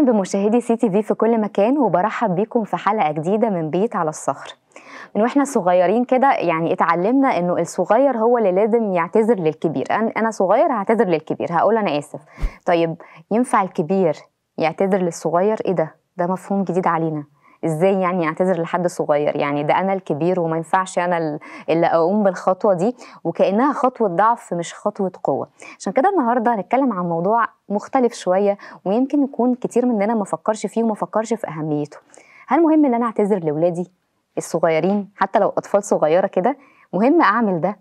اهلا بمشاهدي سي تي في في كل مكان وبرحب بيكم في حلقه جديده من بيت على الصخر من واحنا صغيرين كده يعني اتعلمنا انه الصغير هو اللي لازم يعتذر للكبير انا صغير هعتذر للكبير هقول انا اسف طيب ينفع الكبير يعتذر للصغير ايه ده ده مفهوم جديد علينا ازاي يعني اعتذر لحد صغير يعني ده انا الكبير وما ينفعش انا اللي اقوم بالخطوه دي وكانها خطوه ضعف مش خطوه قوه عشان كده النهارده هنتكلم عن موضوع مختلف شويه ويمكن يكون كتير مننا ما فكرش فيه وما فكرش في اهميته هل مهم ان انا اعتذر لاولادي الصغيرين حتى لو اطفال صغيره كده مهم اعمل ده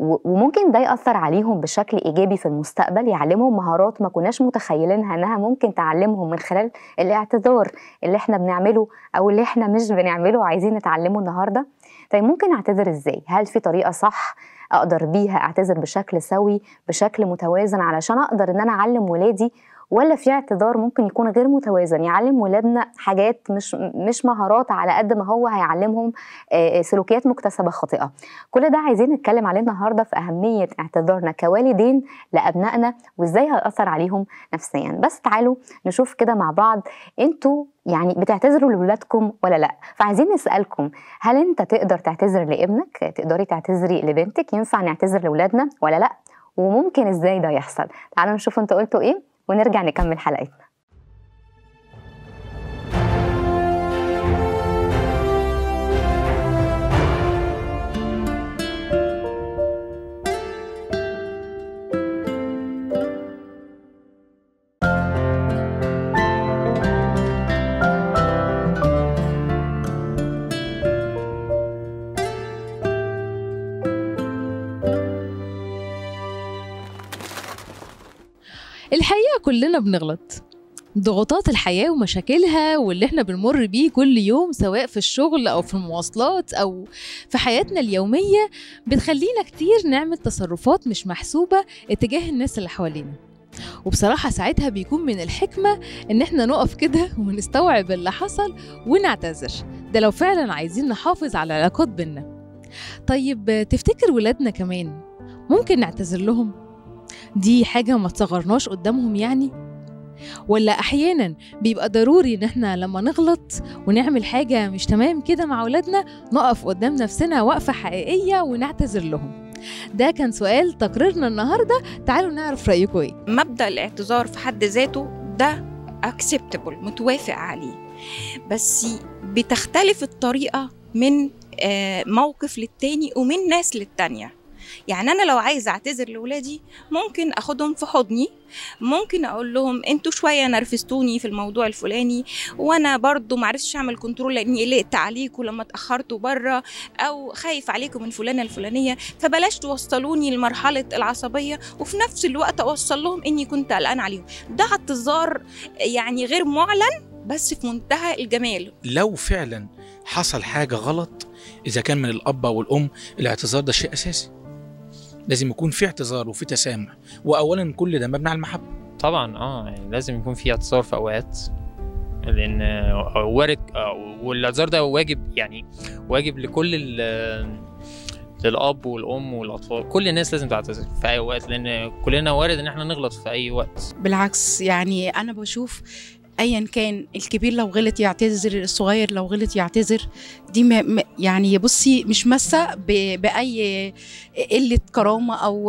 وممكن ده يأثر عليهم بشكل إيجابي في المستقبل يعلمهم مهارات ما كناش متخيلينها إنها ممكن تعلمهم من خلال الاعتذار اللي إحنا بنعمله أو اللي إحنا مش بنعمله وعايزين نتعلمه النهاردة طيب ممكن أعتذر إزاي؟ هل في طريقة صح أقدر بيها أعتذر بشكل سوي بشكل متوازن علشان أقدر إن أنا أعلم ولادي ولا في اعتذار ممكن يكون غير متوازن يعلم ولادنا حاجات مش مش مهارات على قد ما هو هيعلمهم آه، آه، سلوكيات مكتسبه خاطئه كل ده عايزين نتكلم عليه النهارده في اهميه اعتذارنا كوالدين لابنائنا وازاي هياثر عليهم نفسيا بس تعالوا نشوف كده مع بعض انتوا يعني بتعتذروا لولادكم ولا لا فعايزين نسالكم هل انت تقدر تعتذر لابنك تقدري تعتذري لبنتك ينفع نعتذر لولادنا ولا لا وممكن ازاي ده يحصل تعالوا نشوف انتوا قلتوا ايه ونرجع نكمل حلقتنا الحقيقة كلنا بنغلط ضغوطات الحياة ومشاكلها واللي احنا بنمر بيه كل يوم سواء في الشغل أو في المواصلات أو في حياتنا اليومية بتخلينا كتير نعمل تصرفات مش محسوبة اتجاه الناس اللي حوالينا وبصراحة ساعتها بيكون من الحكمة إن احنا نقف كده ونستوعب اللي حصل ونعتذر ده لو فعلا عايزين نحافظ على العلاقات بينا طيب تفتكر ولادنا كمان ممكن نعتذر لهم؟ دي حاجه ما تصغرناش قدامهم يعني ولا احيانا بيبقى ضروري ان احنا لما نغلط ونعمل حاجه مش تمام كده مع اولادنا نقف قدام نفسنا وقفه حقيقيه ونعتذر لهم ده كان سؤال تقريرنا النهارده تعالوا نعرف رايكم ايه مبدا الاعتذار في حد ذاته ده اكسبتبل متوافق عليه بس بتختلف الطريقه من آه، موقف للتاني ومن ناس للتانيه يعني انا لو عايزه اعتذر لاولادي ممكن اخدهم في حضني ممكن اقول لهم انتوا شويه نرفزتوني في الموضوع الفلاني وانا برضو ما عرفتش اعمل كنترول لاني قلقت عليكم لما اتاخرتوا بره او خايف عليكم من فلانه الفلانيه فبلاش توصلوني لمرحله العصبيه وفي نفس الوقت اوصل لهم اني كنت قلقان عليهم ده اعتذار يعني غير معلن بس في منتهى الجمال لو فعلا حصل حاجه غلط اذا كان من الاب او الام الاعتذار ده شيء اساسي لازم يكون في اعتذار وفي تسامح واولا كل ده مبني على المحبه طبعا اه يعني لازم يكون في اعتذار في اوقات لان آه، وارد آه، والاعتذار ده واجب يعني واجب لكل للاب والام والاطفال كل الناس لازم تعتذر في اي وقت لان كلنا وارد ان احنا نغلط في اي وقت بالعكس يعني انا بشوف ايا كان الكبير لو غلط يعتذر الصغير لو غلط يعتذر دي ما يعني بصي مش ماسه باي قله كرامه او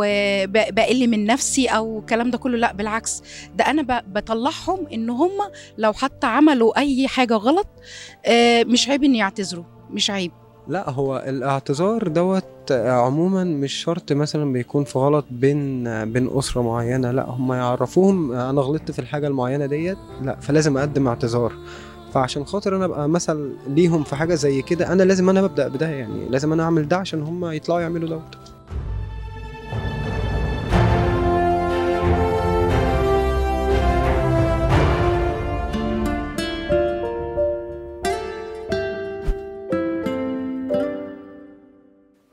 بقل من نفسي او الكلام ده كله لا بالعكس ده انا بطلعهم ان هم لو حتى عملوا اي حاجه غلط آه، مش عيب ان يعتذروا مش عيب لا هو الاعتذار دوت عموما مش شرط مثلا بيكون في غلط بين بين اسره معينه لا هم يعرفوهم انا غلطت في الحاجه المعينه ديت لا فلازم اقدم اعتذار فعشان خاطر انا ابقى مثل ليهم في حاجه زي كده انا لازم انا ببدا بده يعني لازم انا اعمل ده عشان هم يطلعوا يعملوا دوت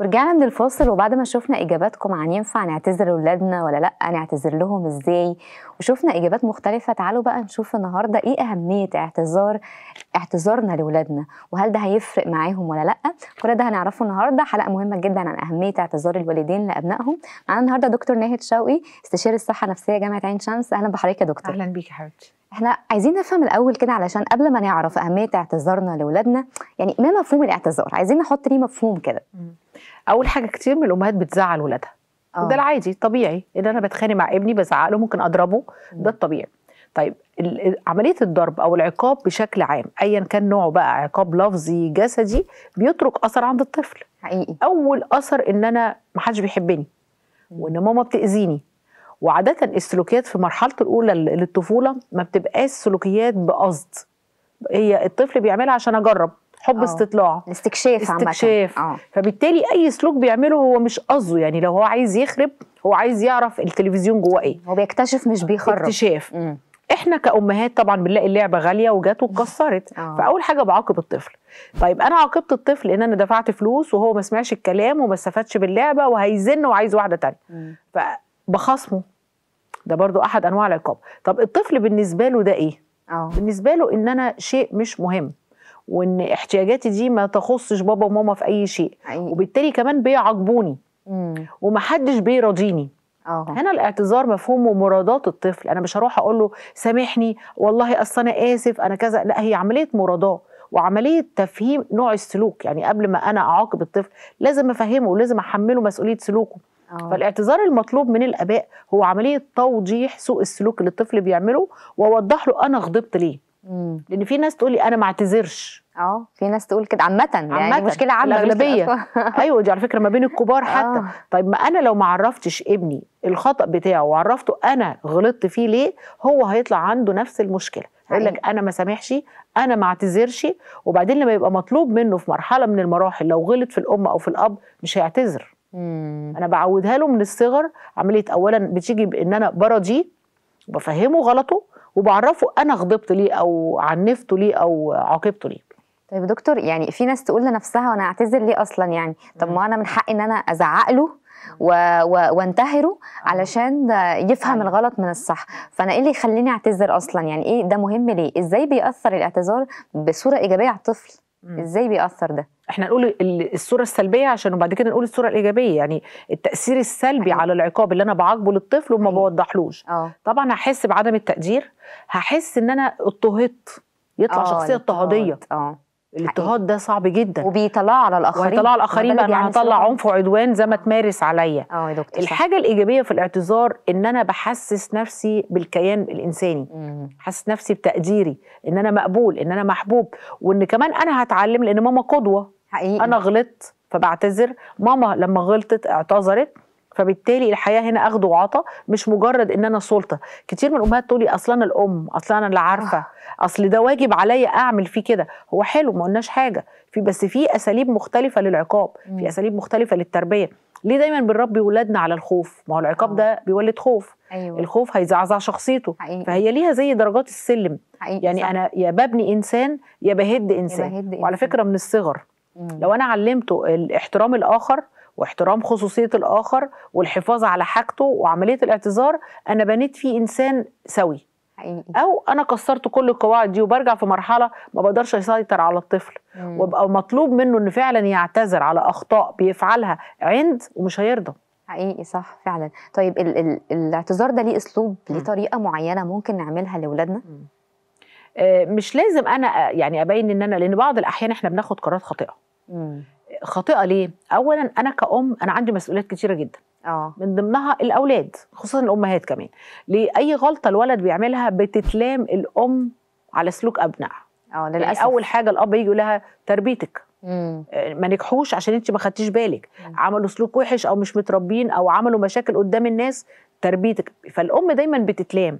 رجعنا من الفاصل وبعد ما شفنا اجاباتكم عن ينفع نعتذر لاولادنا ولا لا نعتذر لهم ازاي وشفنا اجابات مختلفه تعالوا بقى نشوف النهارده ايه اهميه اعتذار اعتذارنا لاولادنا وهل ده هيفرق معاهم ولا لا كل ده هنعرفه النهارده حلقه مهمه جدا عن اهميه اعتذار الوالدين لابنائهم معانا النهارده دكتور ناهد شوقي استشاري الصحه النفسيه جامعه عين شمس اهلا بحضرتك يا دكتور اهلا بيك يا احنا عايزين نفهم الاول كده علشان قبل ما نعرف اهميه اعتذارنا لاولادنا يعني ما مفهوم الاعتذار عايزين نحط ليه مفهوم كده اول حاجه كتير من الامهات بتزعل ولادها وده آه. العادي الطبيعي ان انا بتخانق مع ابني بزعق له ممكن اضربه ده الطبيعي طيب عمليه الضرب او العقاب بشكل عام ايا كان نوعه بقى عقاب لفظي جسدي بيترك اثر عند الطفل حقيقي اول اثر ان انا ما حدش بيحبني وان ماما بتاذيني وعاده السلوكيات في مرحله الاولى للطفوله ما بتبقاش سلوكيات بقصد هي الطفل بيعملها عشان اجرب حب أوه. استطلاع استكشاف عامه استكشاف آه. فبالتالي اي سلوك بيعمله هو مش قصده يعني لو هو عايز يخرب هو عايز يعرف التلفزيون جواه ايه هو بيكتشف مش بيخرب اكتشاف مم. احنا كامهات طبعا بنلاقي اللعبه غاليه وجات واتكسرت آه. فاول حاجه بعاقب الطفل طيب انا عاقبت الطفل ان انا دفعت فلوس وهو ما سمعش الكلام وما استفادش باللعبه وهيزن وعايز واحده تانية فبخصمه ده برضو احد انواع العقاب طب الطفل بالنسبه له ده ايه أوه. بالنسبه له ان انا شيء مش مهم وان احتياجاتي دي ما تخصش بابا وماما في اي شيء أيوة. وبالتالي كمان بيعاقبوني ومحدش بيراضيني هنا الاعتذار مفهوم مرادات الطفل انا مش هروح اقول له سامحني والله اصل انا اسف انا كذا لا هي عمليه مراداه وعمليه تفهيم نوع السلوك يعني قبل ما انا اعاقب الطفل لازم افهمه ولازم احمله مسؤوليه سلوكه أوه. فالاعتذار المطلوب من الاباء هو عمليه توضيح سوء السلوك اللي الطفل بيعمله واوضح له انا غضبت ليه مم. لان في ناس تقول لي انا ما اعتذرش اه في ناس تقول كده عامه يعني مشكله عامه الاغلبيه ايوه دي على فكره ما بين الكبار آه. حتى أوه. طيب ما انا لو ما عرفتش ابني الخطا بتاعه وعرفته انا غلطت فيه ليه هو هيطلع عنده نفس المشكله يقول لك أيوة. انا ما سامحش انا ما اعتذرش وبعدين لما يبقى مطلوب منه في مرحله من المراحل لو غلط في الام او في الاب مش هيعتذر مم. انا بعودها له من الصغر عمليه اولا بتيجي بان انا برضيه وبفهمه غلطه وبعرفه انا غضبت ليه او عنفته ليه او عاقبته ليه طيب دكتور يعني في ناس تقول لنفسها وانا اعتذر ليه اصلا يعني طب ما انا من حقي ان انا ازعق له و... و... وانتهره آه. علشان يفهم أيوه. الغلط من الصح فانا ايه اللي يخليني اعتذر اصلا يعني ايه ده مهم ليه ازاي بيأثر الاعتذار بصوره ايجابيه على الطفل ازاي بيأثر ده احنا نقول الصوره السلبيه عشان وبعد كده نقول الصوره الايجابيه يعني التاثير السلبي أيوه. على العقاب اللي انا بعاقبه للطفل وما أيوه. بوضحلوش أوه. طبعا هحس بعدم التقدير هحس ان انا اضطهدت يطلع آه، شخصيه اضطهاديه اه الاضطهاد ده صعب جدا وبيطلع على الاخرين وهيطلع على الاخرين بقى انا يعني هطلع عنف وعدوان زي ما تمارس عليا اه يا دكتور الحاجه صح. الايجابيه في الاعتذار ان انا بحسس نفسي بالكيان الانساني حاسس نفسي بتقديري ان انا مقبول ان انا محبوب وان كمان انا هتعلم لان ماما قدوه حقيقي انا غلطت فبعتذر ماما لما غلطت اعتذرت فبالتالي الحياه هنا اخد وعطا مش مجرد ان انا سلطه كتير من الامهات تقولي اصل انا الام اصل انا اللي عارفه آه. اصل ده واجب عليا اعمل فيه كده هو حلو ما قلناش حاجه في بس في اساليب مختلفه للعقاب في اساليب مختلفه للتربيه ليه دايما بنربي ولادنا على الخوف ما هو العقاب آه. ده بيولد خوف أيوة. الخوف هيزعزع شخصيته حقيقي. فهي ليها زي درجات السلم حقيقي. يعني صح. انا يا ببني انسان يا بهد انسان يبهد وعلى إنسان. فكره من الصغر مم. لو انا علمته احترام الاخر واحترام خصوصية الآخر والحفاظ على حاجته وعملية الاعتذار أنا بنيت فيه إنسان سوي أو أنا كسرت كل القواعد دي وبرجع في مرحلة ما بقدرش أسيطر على الطفل وابقى مطلوب منه إنه فعلا يعتذر على أخطاء بيفعلها عند ومش هيرضى حقيقي صح فعلا طيب ال ال الاعتذار ده ليه اسلوب ليه طريقه معينه ممكن نعملها لاولادنا آه، مش لازم انا آه، يعني ابين ان انا لان بعض الاحيان احنا بناخد قرارات خاطئه مم. خاطئه ليه؟ اولا انا كأم انا عندي مسؤوليات كتيره جدا اه من ضمنها الاولاد خصوصا الامهات كمان ليه اي غلطه الولد بيعملها بتتلام الام على سلوك ابنائها اه يعني للاسف يعني اول حاجه الاب يجي يقول لها تربيتك مم. آه، ما نجحوش عشان انت ما خدتيش بالك مم. عملوا سلوك وحش او مش متربين او عملوا مشاكل قدام الناس تربيتك فالام دايما بتتلام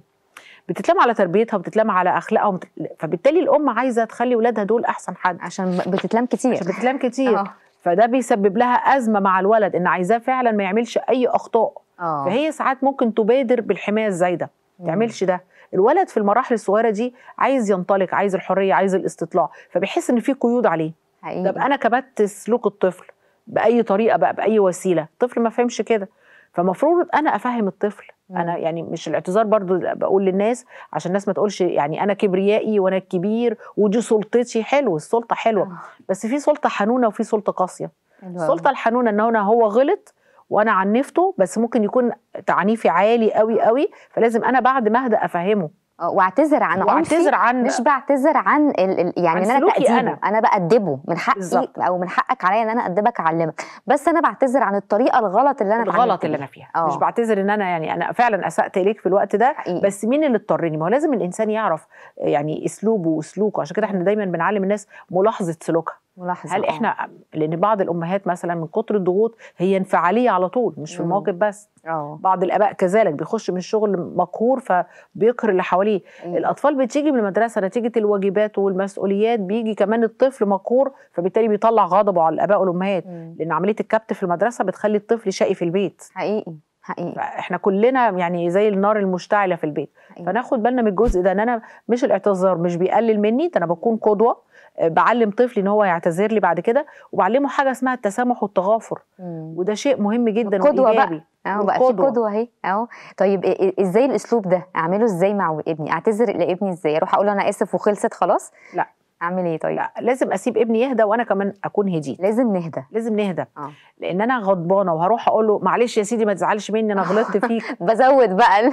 بتتلام على تربيتها وبتتلام على اخلاقها فبالتالي الام عايزه تخلي ولادها دول احسن حد عشان بتتلام كتير عشان بتتلام كتير أوه. فده بيسبب لها ازمه مع الولد ان عايزاه فعلا ما يعملش اي اخطاء آه. فهي ساعات ممكن تبادر بالحمايه الزايده ما تعملش ده الولد في المراحل الصغيره دي عايز ينطلق عايز الحريه عايز الاستطلاع فبيحس ان في قيود عليه حقيقي. طب انا كبت سلوك الطفل باي طريقه بقى باي وسيله الطفل ما فهمش كده فمفروض انا افهم الطفل انا يعني مش الاعتذار برضو بقول للناس عشان الناس ما تقولش يعني انا كبريائي وانا الكبير ودي سلطتي حلو السلطه حلوه بس في سلطه حنونه وفي سلطه قاسيه السلطه الحنونه ان انا هو غلط وانا عنفته بس ممكن يكون تعنيفي عالي قوي قوي فلازم انا بعد ما اهدى افهمه واعتذر عن واعتذر عن مش بعتذر عن ال... ال... يعني عن ان انا تاديبه انا, أنا بادبه من حقي بالزبط. او من حقك عليا ان انا ادبك اعلمك بس انا بعتذر عن الطريقه الغلط اللي انا الغلط اللي انا فيها أوه. مش بعتذر ان انا يعني انا فعلا اسات اليك في الوقت ده حقيقي. بس مين اللي اضطرني ما هو لازم الانسان يعرف يعني اسلوبه وسلوكه عشان كده احنا دايما بنعلم الناس ملاحظه سلوكها ملاحظة هل آه. احنا لان بعض الامهات مثلا من كتر الضغوط هي انفعاليه على طول مش في المواقف بس أوه. بعض الاباء كذلك بيخش من الشغل مقهور فبيقهر اللي حواليه الاطفال بتيجي من المدرسه نتيجه الواجبات والمسؤوليات بيجي كمان الطفل مقهور فبالتالي بيطلع غضبه على الاباء والامهات لان عمليه الكبت في المدرسه بتخلي الطفل شقي في البيت حقيقي حقيقي احنا كلنا يعني زي النار المشتعله في البيت حقيقي. فناخد بالنا من الجزء ده ان انا مش الاعتذار مش بيقلل مني ده انا بكون قدوه بعلم طفلي ان هو يعتذر لي بعد كده وبعلمه حاجه اسمها التسامح والتغافر مم. وده شيء مهم جدا قدوه بقى اهو بقى في قدوه اهي اهو طيب ازاي الاسلوب ده اعمله ازاي مع ابني اعتذر لابني ازاي اروح اقول انا اسف وخلصت خلاص لا اعمل ايه طيب لا لازم اسيب ابني يهدى وانا كمان اكون هديت لازم نهدى لازم نهدى آه. لان انا غضبانه وهروح اقول له معلش يا سيدي ما تزعلش مني انا غلطت فيك بزود بقى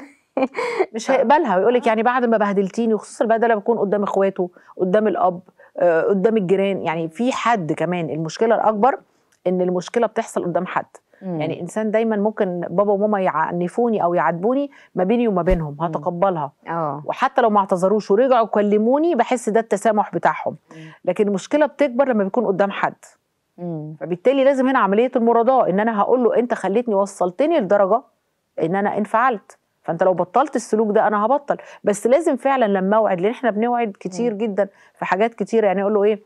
مش هيقبلها ويقول لك يعني بعد ما بهدلتيني وخصوصا بقى ده لما بكون قدام اخواته قدام الاب آه، قدام الجيران يعني في حد كمان المشكله الاكبر ان المشكله بتحصل قدام حد مم. يعني انسان دايما ممكن بابا وماما يعنفوني او يعاتبوني ما بيني وما بينهم هتقبلها أوه. وحتى لو ما اعتذروش ورجعوا كلموني بحس ده التسامح بتاعهم مم. لكن المشكله بتكبر لما بيكون قدام حد مم. فبالتالي لازم هنا عمليه المراضاه ان انا هقول له انت خليتني وصلتني لدرجه ان انا انفعلت فانت لو بطلت السلوك ده انا هبطل بس لازم فعلا لما اوعد لان احنا بنوعد كتير م. جدا في حاجات كتير يعني اقول له ايه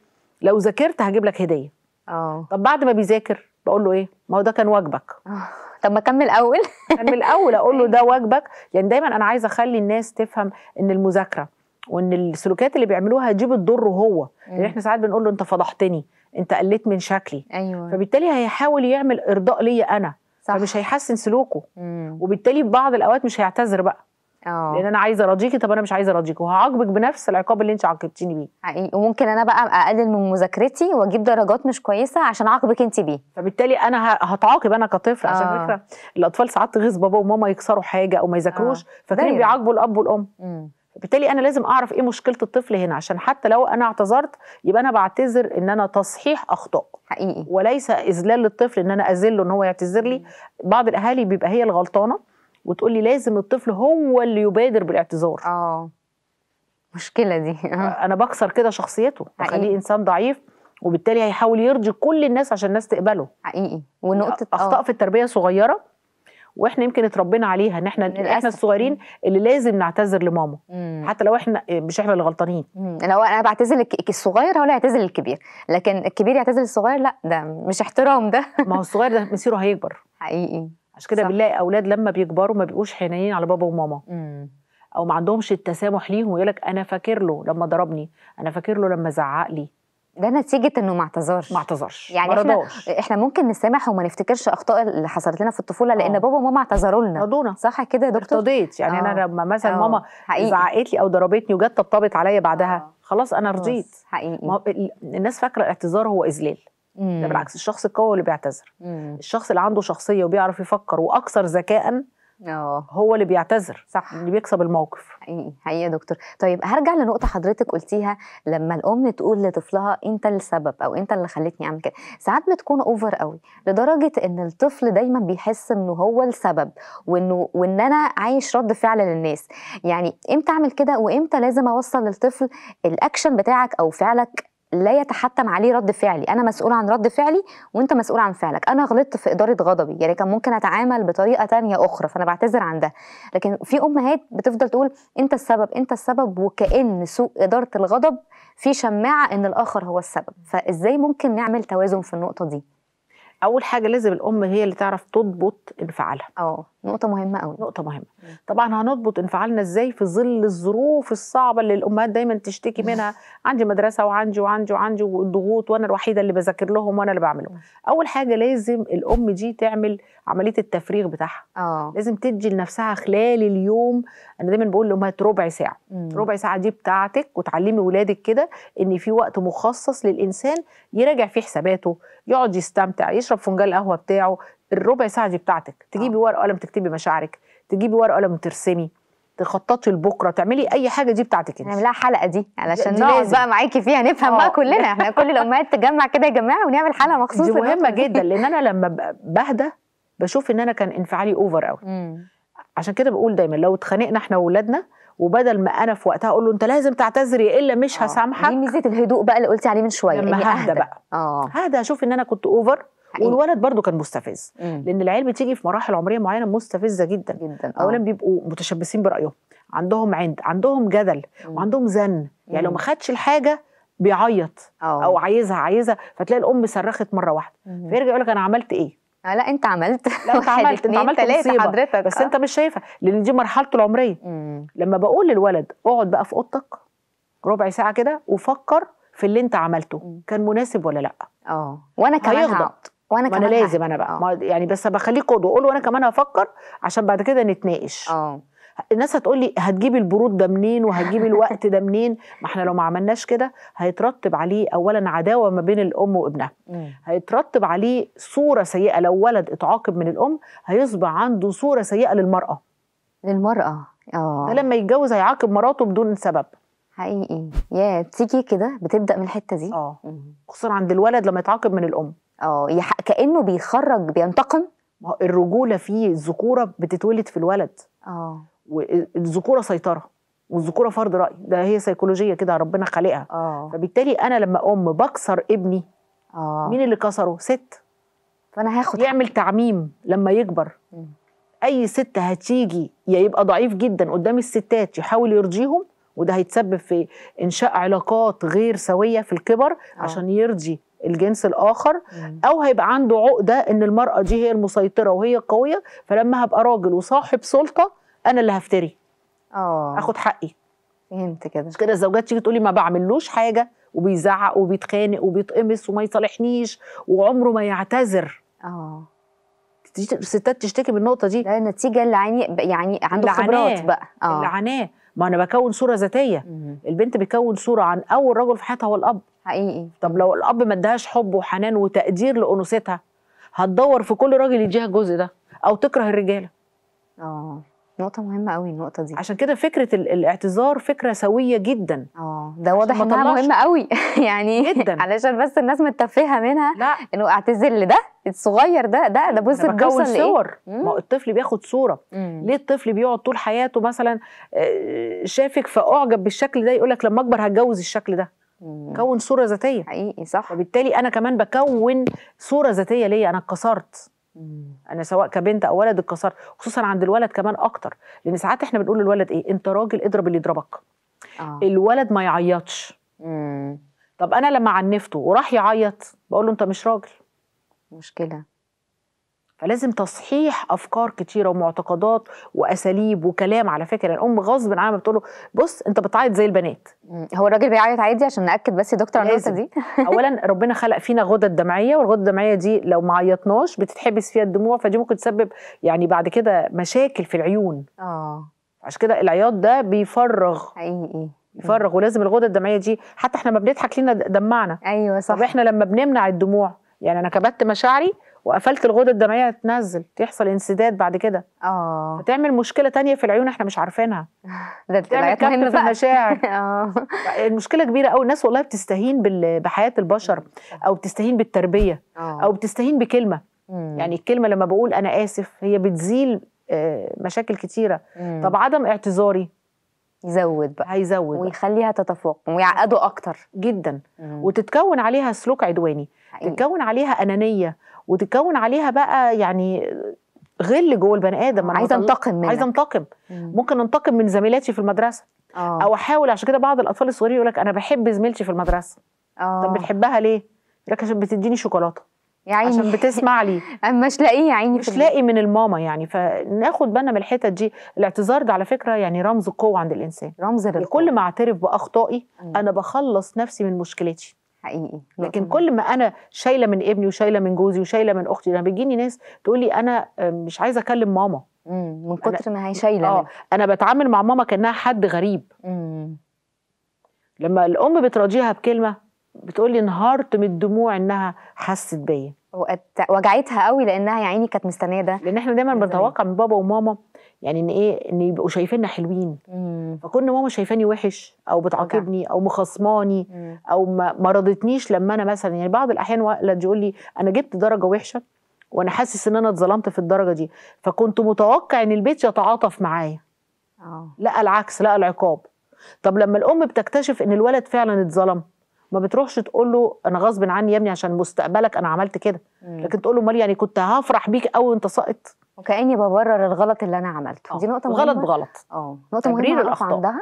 لو ذاكرت هجيب لك هديه اه طب بعد ما بيذاكر بقول له ايه ما هو ده كان واجبك أوه. طب ما اكمل اول من اول اقول له ده واجبك يعني دايما انا عايزه اخلي الناس تفهم ان المذاكره وان السلوكيات اللي بيعملوها هتجيب الضر هو لان يعني احنا ساعات بنقول له انت فضحتني انت قلت من شكلي أيوة. فبالتالي هيحاول يعمل ارضاء ليا انا صح. فمش هيحسن سلوكه مم. وبالتالي في بعض الاوقات مش هيعتذر بقى أوه. لان انا عايزه اراضيكي طب انا مش عايزه اراضيكي وهعاقبك بنفس العقاب اللي انت عاقبتيني بيه حقيقي وممكن انا بقى اقلل من مذاكرتي واجيب درجات مش كويسه عشان اعاقبك انت بيه فبالتالي انا هتعاقب انا كطفل عشان آه. فكره الاطفال ساعات تغيظ بابا وماما يكسروا حاجه او ما يذاكروش آه. فكانوا بيعاقبوا الاب والام مم. بالتالي انا لازم اعرف ايه مشكله الطفل هنا عشان حتى لو انا اعتذرت يبقى انا بعتذر ان انا تصحيح اخطاء حقيقي وليس اذلال للطفل ان انا اذله ان هو يعتذر لي بعض الاهالي بيبقى هي الغلطانه وتقول لي لازم الطفل هو اللي يبادر بالاعتذار اه مشكله دي انا بكسر كده شخصيته بخليه انسان ضعيف وبالتالي هيحاول يرضي كل الناس عشان الناس تقبله حقيقي ونقطه اخطاء أوه. في التربيه صغيره واحنا يمكن اتربينا عليها ان احنا للأسف. احنا الصغيرين اللي لازم نعتذر لماما مم. حتى لو احنا آه، مش احنا اللي غلطانين انا انا بعتذر الصغير هو اللي يعتذر للكبير لكن الكبير يعتذر للصغير لا ده مش احترام ده ما هو الصغير ده مصيره هيكبر حقيقي عشان كده بنلاقي اولاد لما بيكبروا ما بيبقوش حنينين على بابا وماما مم. او ما عندهمش التسامح ليهم ويقول لك انا فاكر له لما ضربني انا فاكر له لما زعق لي ده نتيجه انه ما اعتذرش ما اعتذرش يعني مرضاش. احنا احنا ممكن نسامح وما نفتكرش اخطاء اللي حصلت لنا في الطفوله لان أوه. بابا وماما اعتذروا لنا رضونا صح كده يا دكتور ارتضيت يعني أوه. انا آه. لما مثلا آه. ماما زعقت لي او ضربتني وجت طبطبت عليا بعدها أوه. خلاص انا رضيت حقيقي ما الناس فاكره الاعتذار هو اذلال ده بالعكس الشخص القوي اللي بيعتذر الشخص اللي عنده شخصيه وبيعرف يفكر واكثر ذكاء أوه. هو اللي بيعتذر صح اللي بيكسب الموقف حقيقي حقيقي يا دكتور طيب هرجع لنقطه حضرتك قلتيها لما الام تقول لطفلها انت السبب او انت اللي خلتني اعمل كده ساعات بتكون اوفر قوي لدرجه ان الطفل دايما بيحس انه هو السبب وانه وان انا عايش رد فعل للناس يعني امتى اعمل كده وامتى لازم اوصل للطفل الاكشن بتاعك او فعلك لا يتحتم عليه رد فعلي انا مسؤول عن رد فعلي وانت مسؤول عن فعلك انا غلطت في اداره غضبي يعني كان ممكن اتعامل بطريقه تانية اخرى فانا بعتذر عن ده لكن في امهات بتفضل تقول انت السبب انت السبب وكان سوء اداره الغضب في شماعه ان الاخر هو السبب فازاي ممكن نعمل توازن في النقطه دي اول حاجه لازم الام هي اللي تعرف تضبط انفعالها اه نقطة مهمة قوي نقطة مهمة طبعا هنضبط انفعالنا ازاي في ظل الظروف الصعبة اللي الأمهات دايما تشتكي منها عندي مدرسة وعندي وعندي وعندي والضغوط وأنا الوحيدة اللي بذاكر لهم وأنا اللي بعمله أول حاجة لازم الأم دي تعمل عملية التفريغ بتاعها آه. لازم تدي لنفسها خلال اليوم أنا دايما بقول لأمهات ربع ساعة مم. ربع ساعة دي بتاعتك وتعلمي ولادك كده إن في وقت مخصص للإنسان يراجع فيه حساباته يقعد يستمتع يشرب فنجان القهوة بتاعه الربع ساعه دي بتاعتك تجيبي آه. ورقه وقلم تكتبي مشاعرك تجيبي ورقه وقلم ترسمي تخططي لبكره تعملي اي حاجه دي بتاعتك انت نعملها حلقه دي علشان نقعد بقى معاكي فيها نفهم بقى آه. كلنا احنا كل الامهات تجمع كده يا جماعه ونعمل حلقه مخصوصه دي مهمه جدا لان انا لما بهدى بشوف ان انا كان انفعالي اوفر قوي عشان كده بقول دايما لو اتخانقنا احنا واولادنا وبدل ما انا في وقتها اقول له انت لازم تعتذري الا مش آه. هسامحك دي ميزه الهدوء بقى اللي قلتي عليه من شويه لما ههدى بقى اه ههدى اشوف ان انا كنت اوفر والولد برضو كان مستفز مم. لان العيال بتيجي في مراحل عمريه معينه مستفزه جدا جدا آه. اولا بيبقوا متشبثين برايهم عندهم عند عندهم جدل مم. وعندهم زن يعني لو ما خدش الحاجه بيعيط آه. او عايزها عايزها فتلاقي الام صرخت مره واحده فيرجع يقول لك انا عملت ايه آه، لا انت عملت لا انت عملت انت عملت مصيبه حضرتك بس أه. انت مش شايفها لان دي مرحلته العمريه مم. لما بقول للولد اقعد بقى في اوضتك ربع ساعه كده وفكر في اللي انت عملته مم. كان مناسب ولا لا اه وانا كمان هيغضب وانا كمان انا لازم انا بقى آه. يعني بس بخليه قدوه اقول له كمان هفكر عشان بعد كده نتناقش اه الناس هتقول لي هتجيبي البرود ده منين وهتجيبي الوقت ده منين ما احنا لو ما عملناش كده هيترتب عليه اولا عداوه ما بين الام وابنها هيترتب عليه صوره سيئه لو ولد اتعاقب من الام هيصبح عنده صوره سيئه للمراه للمراه اه ده لما يتجوز هيعاقب مراته بدون سبب حقيقي يا بتيجي كده بتبدا من الحته دي اه خصوصا عند الولد لما يتعاقب من الام اه كانه بيخرج بينتقم الرجوله في الذكوره بتتولد في الولد اه والذكوره سيطره والذكوره فرض راي ده هي سيكولوجيه كده ربنا خالقها اه فبالتالي انا لما ام بكسر ابني اه مين اللي كسره ست فانا هاخد يعمل تعميم لما يكبر م. اي ست هتيجي يا يبقى ضعيف جدا قدام الستات يحاول يرضيهم وده هيتسبب في انشاء علاقات غير سويه في الكبر أوه. عشان يرضي الجنس الاخر او هيبقى عنده عقده ان المراه دي هي المسيطره وهي قويه فلما هبقى راجل وصاحب سلطه انا اللي هفتري اه اخد حقي فهمت كده مش كده الزوجات تيجي تقولي ما بعملوش حاجه وبيزعق وبيتخانق وبيتقمص وما يصالحنيش وعمره ما يعتذر اه الستات تشتكي من النقطه دي لا النتيجه اللي يعني يعني عنده خبرات بقى اه اللي عاناه ما انا بكون صوره ذاتيه البنت بتكون صوره عن اول رجل في حياتها هو الاب حقيقي طب لو الاب ما ادهاش حب وحنان وتقدير لانوثتها هتدور في كل راجل يديها الجزء ده او تكره الرجاله اه نقطة مهمة قوي النقطة دي عشان كده فكرة الاعتذار فكرة سوية جدا اه ده واضح انها مهمة قوي يعني جدا علشان بس الناس متفهة منها لا انه اعتذر لده الصغير ده ده ده بص بتكون صور ما الطفل بياخد صوره مم. ليه الطفل بيقعد طول حياته مثلا آه، شافك فاعجب بالشكل ده يقول لك لما اكبر هتجوز الشكل ده مم. كون صوره ذاتيه حقيقي صح وبالتالي انا كمان بكون صوره ذاتيه ليا انا اتكسرت انا سواء كبنت او ولد اتكسرت خصوصا عند الولد كمان اكتر لان ساعات احنا بنقول للولد ايه انت راجل اضرب اللي يضربك آه. الولد ما يعيطش مم. طب انا لما عنفته وراح يعيط بقول له انت مش راجل مشكلة فلازم تصحيح افكار كتيره ومعتقدات واساليب وكلام على فكره الام غصب عنها بتقول له بص انت بتعيط زي البنات هو الراجل بيعيط عادي عشان ناكد بس يا دكتور النقطه دي اولا ربنا خلق فينا غدد دمعيه والغدد الدمعيه دي لو ما عيطناش بتتحبس فيها الدموع فدي ممكن تسبب يعني بعد كده مشاكل في العيون اه عشان كده العياط ده بيفرغ حقيقي بيفرغ ولازم الغدد الدمعيه دي حتى احنا ما بنضحك لينا دمعنا ايوه صح طب احنا لما بنمنع الدموع يعني انا كبت مشاعري وقفلت الغده الدمويه تنزل تحصل انسداد بعد كده اه فتعمل مشكله تانية في العيون احنا مش عارفينها ده الطلعات مهمه في المشاعر اه المشكله كبيره قوي الناس والله بتستهين بحياه البشر او بتستهين بالتربيه أوه. او بتستهين بكلمه مم. يعني الكلمه لما بقول انا اسف هي بتزيل آه، مشاكل كتيره مم. طب عدم اعتذاري يزود بقى هيزود ويخليها تتفوق ويعقده اكتر جدا مم. وتتكون عليها سلوك عدواني تتكون عليها انانيه وتتكون عليها بقى يعني غل جوه البني ادم عايزه انتقم منك عايزه انتقم ممكن انتقم من زميلاتي في المدرسه أوه. او احاول عشان كده بعض الاطفال الصغيرين يقول لك انا بحب زميلتي في المدرسه أوه. طب بتحبها ليه؟ يقول لك عشان بتديني شوكولاته يا عيني عشان بتسمع لي مش لاقيه يا عيني مش لاقي من الماما يعني فناخد بالنا من الحتت دي الاعتذار ده على فكره يعني رمز قوه عند الانسان رمز للقوه كل ما اعترف باخطائي انا بخلص نفسي من مشكلتي حقيقي آه، لكن كل ما انا شايله من ابني وشايله من جوزي وشايله من اختي لما بيجيني ناس تقول لي انا آه، مش عايزه اكلم ماما من كتر ما هي شايله اه انا بتعامل مع ماما كانها حد غريب مم. لما الام بتراضيها بكلمه بتقول لي انهارت من الدموع انها حست بيا وجعتها قوي لانها يا عيني كانت مستنيه ده لان احنا دايما بنتوقع من بابا وماما يعني ان ايه ان يبقوا شايفيننا حلوين مم. فكون ماما شايفاني وحش او بتعاقبني او مخصماني مم. او ما رضتنيش لما انا مثلا يعني بعض الاحيان ولد يقول لي انا جبت درجه وحشه وانا حاسس ان انا اتظلمت في الدرجه دي فكنت متوقع ان البيت يتعاطف معايا آه. لا العكس لا العقاب طب لما الام بتكتشف ان الولد فعلا اتظلم ما بتروحش تقول له انا غصب عني يا ابني عشان مستقبلك انا عملت كده لكن تقول له امال يعني كنت هفرح بيك او وانت ساقط وكاني ببرر الغلط اللي انا عملته أوه. دي نقطه مهمه غلط بغلط اه نقطه مهمه الاخطاء عندها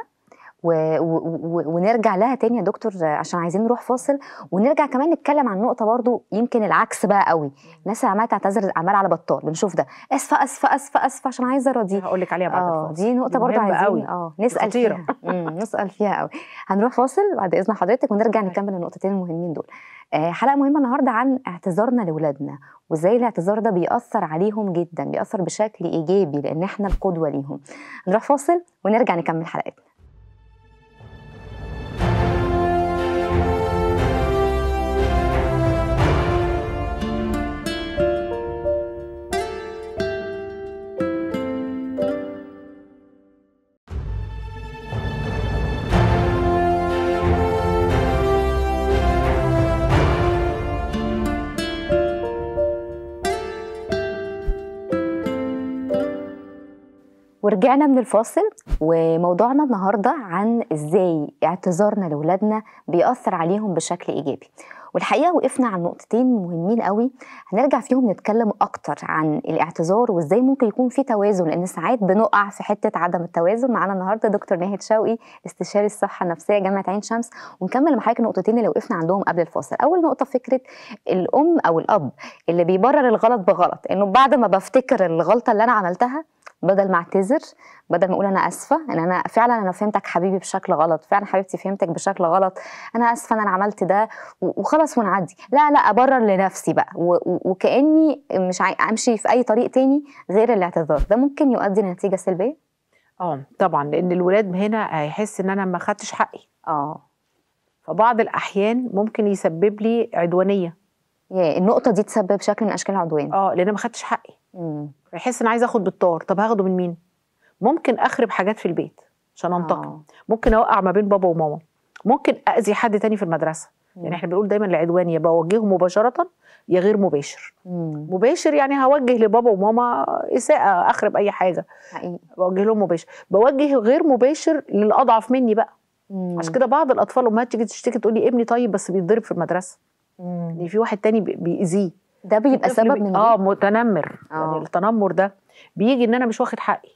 و... و... ونرجع لها تاني يا دكتور عشان عايزين نروح فاصل ونرجع كمان نتكلم عن نقطه برضو يمكن العكس بقى قوي الناس اللي عماله تعتذر عماله على بطال بنشوف ده اسفه اسفه اسفه اسفه عشان عايزه اراضيه هقول لك عليها بعد آه دي نقطه برضو عايزين قوي. اه نسال فيها نسال فيها قوي هنروح فاصل بعد اذن حضرتك ونرجع طيب. نكمل النقطتين المهمين دول آه، حلقه مهمه النهارده عن اعتذارنا لاولادنا وازاي الاعتذار ده بيأثر عليهم جدا بيأثر بشكل ايجابي لان احنا القدوه ليهم نروح فاصل ونرجع نكمل حلقتنا ورجعنا من الفاصل وموضوعنا النهارده عن ازاي اعتذارنا لاولادنا بيأثر عليهم بشكل ايجابي والحقيقه وقفنا عن نقطتين مهمين قوي هنرجع فيهم نتكلم اكتر عن الاعتذار وازاي ممكن يكون في توازن لان ساعات بنقع في حته عدم التوازن معانا النهارده دكتور ناهد شوقي استشاري الصحه النفسيه جامعه عين شمس ونكمل معاك النقطتين اللي وقفنا عندهم قبل الفاصل اول نقطه فكره الام او الاب اللي بيبرر الغلط بغلط انه بعد ما بفتكر الغلطه اللي انا عملتها بدل ما اعتذر بدل ما اقول انا اسفه ان انا فعلا انا فهمتك حبيبي بشكل غلط فعلا حبيبتي فهمتك بشكل غلط انا اسفه ان انا عملت ده وخلاص ونعدي لا لا ابرر لنفسي بقى وكاني مش امشي في اي طريق تاني غير الاعتذار ده ممكن يؤدي لنتيجه سلبيه اه طبعا لان الولاد هنا هيحس ان انا ما خدتش حقي اه فبعض الاحيان ممكن يسبب لي عدوانيه النقطه دي تسبب شكل من اشكال العدوان اه لان انا ما خدتش حقي بحس ان عايز اخد بالطار طب هاخده من مين ممكن اخرب حاجات في البيت عشان انتقم آه. ممكن اوقع ما بين بابا وماما ممكن اذي حد تاني في المدرسه مم. يعني احنا بنقول دايما العدوان يا بوجهه مباشره يا غير مباشر مم. مباشر يعني هوجه لبابا وماما اساءه اخرب اي حاجه حقيقي بوجه لهم مباشر بوجه غير مباشر للاضعف مني بقى مم. عشان كده بعض الاطفال امهات تيجي تشتكي تقول لي ابني طيب بس بيتضرب في المدرسه ان يعني في واحد تاني بيأذيه ده بيبقى سبب من اه إيه؟ متنمر آه. يعني التنمر ده بيجي ان انا مش واخد حقي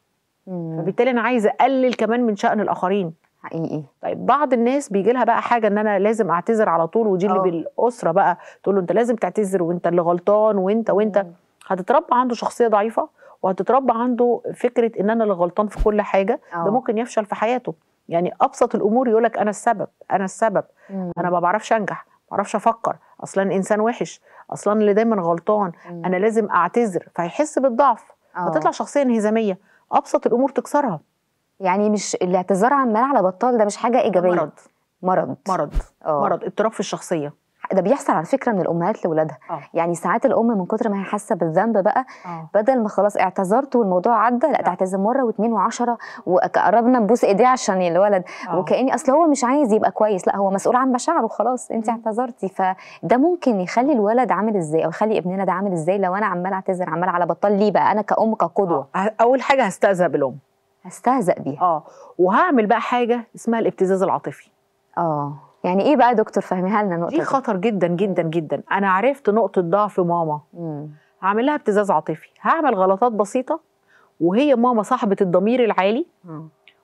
مم. فبالتالي انا عايزه اقلل كمان من شان الاخرين حقيقي طيب بعض الناس بيجي لها بقى حاجه ان انا لازم اعتذر على طول ودي اللي آه. بالاسره بقى تقول له انت لازم تعتذر وانت اللي غلطان وانت وانت مم. هتتربى عنده شخصيه ضعيفه وهتتربى عنده فكره ان انا اللي غلطان في كل حاجه أوه. ده آه. ممكن يفشل في حياته يعني ابسط الامور يقول لك انا السبب انا السبب مم. انا ما بعرفش انجح ما بعرفش افكر اصلا انسان وحش اصلا اللي دايما غلطان مم. انا لازم اعتذر فهيحس بالضعف أوه. هتطلع آه. شخصيه انهزاميه ابسط الامور تكسرها يعني مش الاعتذار عمال على بطال ده مش حاجه ايجابيه مرض مرض مرض أوه. مرض اضطراب في الشخصيه ده بيحصل على فكره من الامهات لاولادها آه. يعني ساعات الام من كتر ما هي حاسه بالذنب بقى أوه. بدل ما خلاص اعتذرت والموضوع عدى لا آه. تعتذر مره واثنين وعشرة وقربنا نبوس ايديه عشان الولد أوه. وكاني اصل هو مش عايز يبقى كويس لا هو مسؤول عن مشاعره خلاص انت اعتذرتي فده ممكن يخلي الولد عامل ازاي او يخلي ابننا ده عامل ازاي لو انا عمال اعتذر عمال على بطال ليه بقى انا كأم كقدوه آه. اول حاجه هستهزأ بالام هستهزأ بيها اه وهعمل بقى حاجه اسمها الابتزاز العاطفي اه يعني ايه بقى دكتور فهميها لنا النقطه دي, خطر جدا جدا جدا انا عرفت نقطه ضعف ماما هعمل لها ابتزاز عاطفي هعمل غلطات بسيطه وهي ماما صاحبه الضمير العالي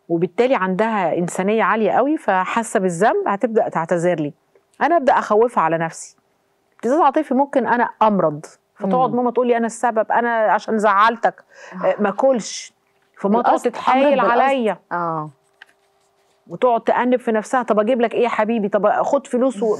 وبالتالي عندها انسانيه عاليه قوي فحاسه بالذنب هتبدا تعتذر لي انا ابدا اخوفها على نفسي ابتزاز عاطفي ممكن انا امرض فتقعد ماما تقول لي انا السبب انا عشان زعلتك آه. ما اكلش فما تقعد تتحايل عليا اه وتقعد تأنب في نفسها طب اجيب لك ايه يا حبيبي طب خد فلوس و...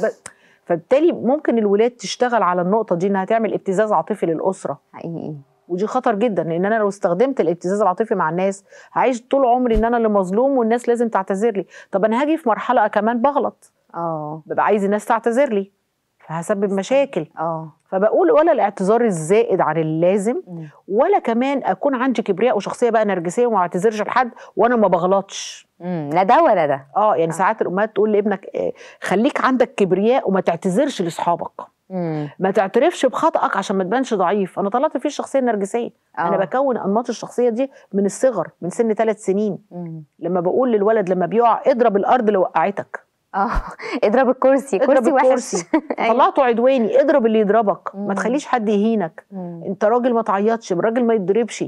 فبالتالي ممكن الولاد تشتغل على النقطه دي انها تعمل ابتزاز عاطفي للاسره حقيقي ودي خطر جدا لان انا لو استخدمت الابتزاز العاطفي مع الناس هعيش طول عمري ان انا اللي مظلوم والناس لازم تعتذر لي طب انا هاجي في مرحله كمان بغلط اه ببقى عايز الناس تعتذر لي فهسبب مشاكل اه فبقول ولا الاعتذار الزائد عن اللازم ولا كمان اكون عندي كبرياء وشخصيه بقى نرجسيه وما اعتذرش لحد وانا ما بغلطش لا ده ولا ده اه يعني آه. ساعات الامهات تقول لابنك آه، خليك عندك كبرياء وما تعتذرش لاصحابك ما تعترفش بخطأك عشان ما تبانش ضعيف انا طلعت فيه الشخصيه النرجسيه أوه. انا آه. بكون انماط الشخصيه دي من الصغر من سن ثلاث سنين مم. لما بقول للولد لما بيقع اضرب الارض لو وقعتك اه اضرب الكرسي اضرب كرسي الكرسي وحش أيوة. طلعته عدواني اضرب اللي يضربك ما تخليش حد يهينك انت راجل ما تعيطش راجل ما يتضربش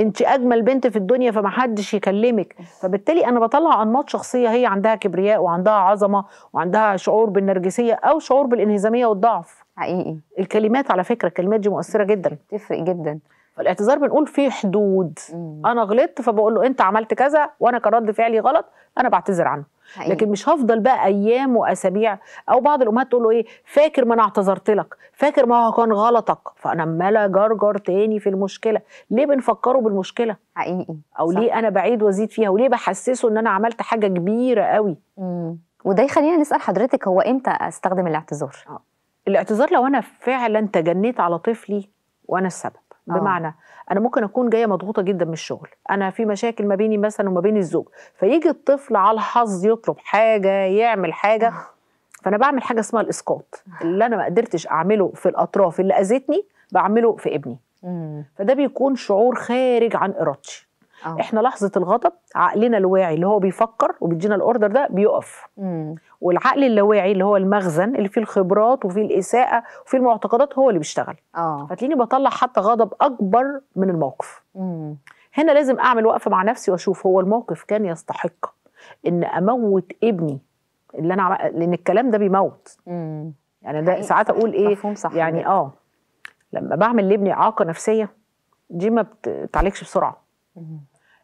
انت اجمل بنت في الدنيا فما حدش يكلمك فبالتالي انا بطلع انماط شخصيه هي عندها كبرياء وعندها عظمه وعندها شعور بالنرجسيه او شعور بالانهزاميه والضعف حقيقي الكلمات على فكره الكلمات دي مؤثره جدا تفرق جدا فالاعتذار بنقول فيه حدود مم. انا غلطت فبقول له انت عملت كذا وانا كان رد فعلي غلط انا بعتذر عنه حقيقي. لكن مش هفضل بقى ايام واسابيع او بعض الامهات تقول له ايه فاكر ما انا اعتذرت لك فاكر ما هو كان غلطك فانا مالا جرجر تاني في المشكله ليه بنفكره بالمشكله حقيقي او صح. ليه انا بعيد وازيد فيها وليه بحسسه ان انا عملت حاجه كبيره قوي مم. وده يخلينا نسال حضرتك هو امتى استخدم الاعتذار آه. الاعتذار لو انا فعلا تجنيت على طفلي وانا السبب آه. بمعنى انا ممكن اكون جايه مضغوطه جدا من الشغل انا في مشاكل ما بيني مثلا وما بين الزوج فيجي الطفل على الحظ يطلب حاجه يعمل حاجه آه. فانا بعمل حاجه اسمها الاسقاط اللي انا ما قدرتش اعمله في الاطراف اللي اذتني بعمله في ابني مم. فده بيكون شعور خارج عن ارادتي آه. احنا لحظه الغضب عقلنا الواعي اللي هو بيفكر وبيدينا الاوردر ده بيقف مم. والعقل اللاواعي اللي هو المخزن اللي فيه الخبرات وفيه الاساءه وفيه المعتقدات هو اللي بيشتغل اه فتلاقيني بطلع حتى غضب اكبر من الموقف مم. هنا لازم اعمل وقفه مع نفسي واشوف هو الموقف كان يستحق ان اموت ابني اللي انا عم... لان الكلام ده بيموت مم. يعني ده ساعات اقول ايه صح يعني اه لما بعمل لابني اعاقه نفسيه دي ما بتعالجش بسرعه مم.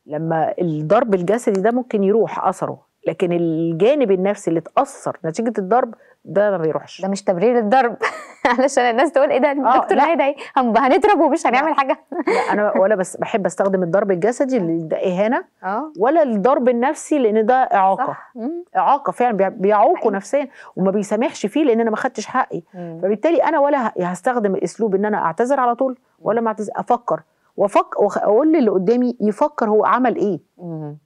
لما الضرب الجسدي ده ممكن يروح اثره لكن الجانب النفسي اللي اتأثر نتيجة الضرب ده ما بيروحش ده مش تبرير الضرب علشان الناس تقول ايه ده الدكتور آه، ايه ده هنضرب ومش هنعمل حاجه لا انا ولا بس بحب استخدم الضرب الجسدي اللي آه. ده اهانه أوه. ولا الضرب النفسي لان ده اعاقه صح. اعاقه فعلا بيعوقوا نفسيا وما بيسامحش فيه لان انا ما خدتش حقي مم. فبالتالي انا ولا هستخدم الاسلوب ان انا اعتذر على طول ولا ما اعتذر افكر وافكر واقول للي قدامي يفكر هو عمل ايه مم.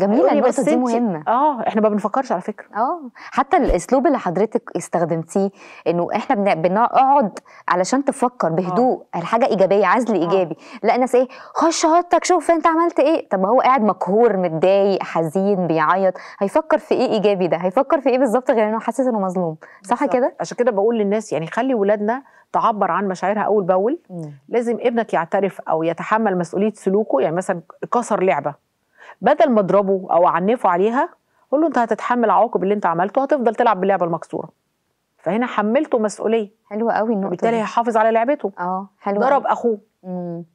جميله النقطه دي مهمه اه احنا ما بنفكرش على فكره اه حتى الاسلوب اللي حضرتك استخدمتيه انه احنا بنقعد علشان تفكر بهدوء أوه. الحاجه ايجابيه عزل آه. ايجابي آه. لا ناس ايه خش اوضتك شوف انت عملت ايه طب هو قاعد مقهور متضايق حزين بيعيط هيفكر في ايه ايجابي ده هيفكر في ايه بالظبط غير انه حاسس انه مظلوم صح كده عشان كده بقول للناس يعني خلي ولادنا تعبر عن مشاعرها اول باول م. لازم ابنك يعترف او يتحمل مسؤوليه سلوكه يعني مثلا كسر لعبه بدل ما اضربه او اعنفه عليها اقول له انت هتتحمل عواقب اللي انت عملته وهتفضل تلعب باللعبه المكسوره فهنا حملته مسؤوليه حلوه قوي النقطه بالتالي هيحافظ على لعبته اه حلوه ضرب اخوه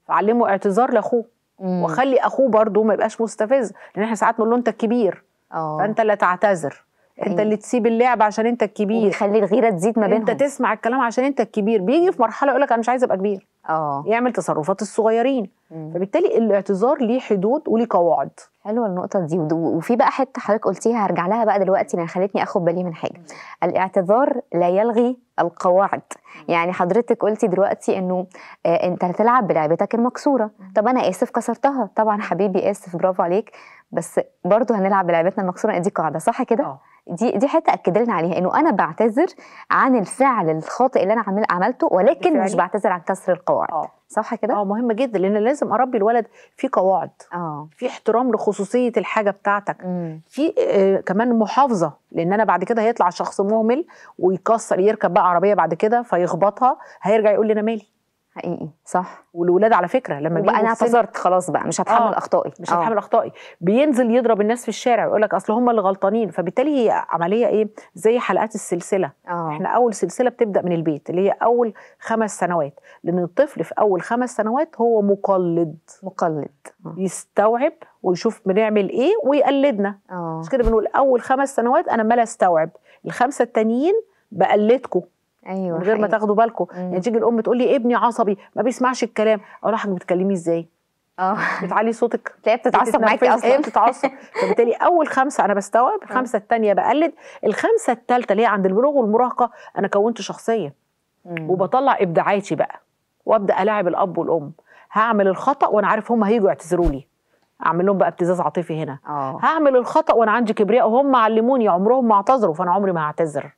فعلمه اعتذار لاخوه وخلي اخوه برضه ما يبقاش مستفز لان احنا ساعات نقول له انت الكبير اه فانت اللي تعتذر انت إيه. اللي تسيب اللعب عشان انت الكبير يخلي الغيره تزيد ما بينهم انت تسمع الكلام عشان انت الكبير بيجي في مرحله يقول لك انا مش عايز ابقى كبير اه يعمل تصرفات الصغيرين مم. فبالتالي الاعتذار ليه حدود وليه قواعد حلوه النقطه دي وفي بقى حته حضرتك قلتيها هرجع لها بقى دلوقتي لان خلتني اخد بالي من حاجه الاعتذار لا يلغي القواعد يعني حضرتك قلتي دلوقتي انه آه انت هتلعب بلعبتك المكسوره طب انا اسف كسرتها طبعا حبيبي اسف برافو عليك بس برضه هنلعب بلعبتنا المكسوره دي قاعده صح كده آه. دي دي حته اكد لنا عليها انه انا بعتذر عن الفعل الخاطئ اللي انا عمل عملته ولكن الفعلي. مش بعتذر عن كسر القواعد أوه. صح كده اه مهمه جدا لان لازم اربي الولد في قواعد اه في احترام لخصوصيه الحاجه بتاعتك مم. في آه كمان محافظه لان انا بعد كده هيطلع شخص مهمل ويكسر يركب بقى عربيه بعد كده فيخبطها هيرجع يقول لي انا مالي حقيقي صح والولاد على فكره لما بيبقى انا اعتذرت خلاص بقى مش هتحمل آه. اخطائي مش آه. هتحمل اخطائي بينزل يضرب الناس في الشارع ويقول لك اصل هم اللي غلطانين فبالتالي هي عمليه ايه زي حلقات السلسله آه. احنا اول سلسله بتبدا من البيت اللي هي اول خمس سنوات لان الطفل في اول خمس سنوات هو مقلد مقلد آه. يستوعب ويشوف بنعمل ايه ويقلدنا آه. كده بنقول اول خمس سنوات انا عمال استوعب الخمسه التانيين بقلدكم ايوه من غير ما تاخدوا بالكم يعني تيجي الام تقول لي ابني عصبي ما بيسمعش الكلام اقول لها بتكلمي ازاي؟ اه بتعلي صوتك تلاقيها بتتعصب معاكي اصلا هي بتتعصب فبالتالي اول خمسه انا بستوعب الخمسه آه. الثانيه بقلد الخمسه الثالثه اللي هي عند البلوغ والمراهقه انا كونت شخصيه مم. وبطلع ابداعاتي بقى وابدا الاعب الاب والام هعمل الخطا وانا عارف هم هيجوا يعتذروا لي اعمل لهم بقى ابتزاز عاطفي هنا أوه. هعمل الخطا وانا عندي كبرياء وهم علموني عمرهم ما اعتذروا فانا عمري ما هعتذر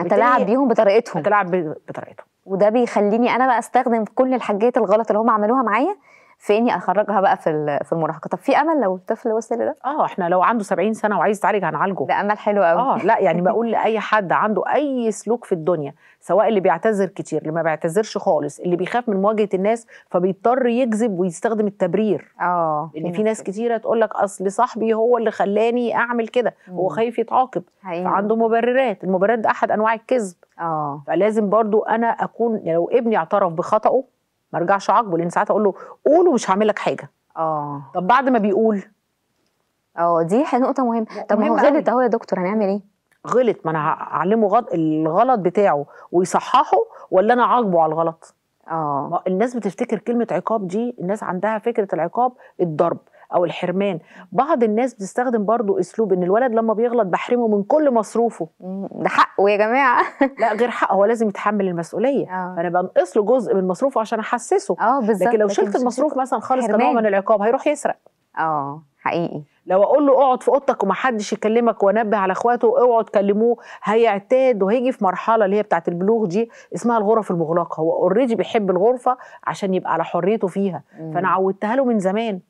اتلاعب بيهم بطريقتهم هتلاعب بطريقتهم وده بيخليني انا بقى استخدم كل الحاجات الغلط اللي هم عملوها معايا فيني اخرجها بقى في في المراهقه طب في امل لو الطفل وصل لده اه احنا لو عنده 70 سنه وعايز يتعالج هنعالجه ده امل حلو قوي اه لا يعني بقول لاي حد عنده اي سلوك في الدنيا سواء اللي بيعتذر كتير اللي ما بيعتذرش خالص اللي بيخاف من مواجهه الناس فبيضطر يكذب ويستخدم التبرير اه ان في ناس كتيره تقول لك اصل صاحبي هو اللي خلاني اعمل كده هو خايف يتعاقب فعنده مبررات المبررات ده احد انواع الكذب اه فلازم برضو انا اكون يعني لو ابني اعترف بخطئه ما ارجعش اعاقبه لان ساعات اقول له قول ومش هعمل لك حاجه اه طب بعد ما بيقول اه دي نقطه مهمه طب مهم هو غلط اهو يا دكتور هنعمل ايه غلط ما انا هعلمه غلط الغلط بتاعه ويصححه ولا انا اعاقبه على الغلط اه الناس بتفتكر كلمه عقاب دي الناس عندها فكره العقاب الضرب او الحرمان بعض الناس بتستخدم برضو اسلوب ان الولد لما بيغلط بحرمه من كل مصروفه ده حقه يا جماعه لا غير حقه هو لازم يتحمل المسؤوليه أوه. فانا بنقص له جزء من مصروفه عشان احسسه اه بالظبط لكن لو شلت المصروف مثلا خالص كنوع من العقاب هيروح يسرق اه حقيقي لو اقول له اقعد في اوضتك ومحدش يكلمك وانبه على اخواته اقعد كلموه هيعتاد وهيجي في مرحله اللي هي بتاعه البلوغ دي اسمها الغرف المغلقه هو اوريدي بيحب الغرفه عشان يبقى على حريته فيها مم. فانا عودتها له من زمان